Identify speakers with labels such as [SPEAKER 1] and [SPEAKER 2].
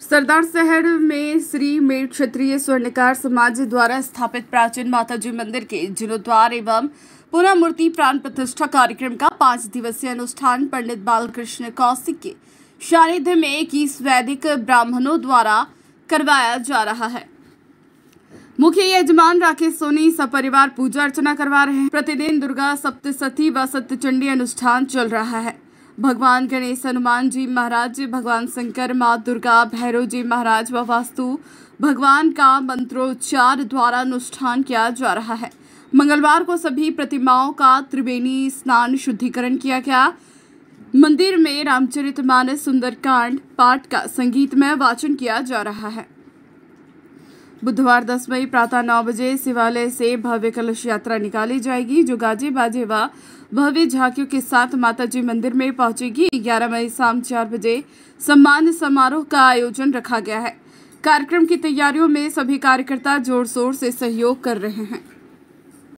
[SPEAKER 1] सरदार शहर में श्री मेर क्षत्रिय स्वर्णकार समाज द्वारा स्थापित प्राचीन माता जी मंदिर के जीर्णोद्वार एवं पुनः मूर्ति प्राण प्रतिष्ठा कार्यक्रम का पांच दिवसीय अनुष्ठान पंडित बालकृष्ण कौशिक के सानिध्य में इक्कीस वैदिक ब्राह्मणों द्वारा करवाया जा रहा है मुख्य यजमान राकेश सोनी सपरिवार पूजा अर्चना करवा रहे हैं प्रतिदिन दुर्गा सप्तशती व सत्यचंडी अनुष्ठान चल रहा है भगवान गणेश हनुमान जी महाराज भगवान शंकर माँ दुर्गा भैरव जी महाराज व वास्तु भगवान का मंत्रोच्चार द्वारा अनुष्ठान किया जा रहा है मंगलवार को सभी प्रतिमाओं का त्रिवेणी स्नान शुद्धिकरण किया गया मंदिर में रामचरितमानस सुंदरकांड पाठ का संगीतमय वाचन किया जा रहा है बुधवार दस मई प्रातः नौ बजे शिवालय से भव्य कलश यात्रा निकाली जाएगी जो गाजे बाजे व भव्य झांकियों के साथ माताजी मंदिर में पहुंचेगी ग्यारह मई शाम चार बजे सम्मान समारोह का आयोजन रखा गया है कार्यक्रम की तैयारियों में सभी कार्यकर्ता जोर शोर से सहयोग कर रहे हैं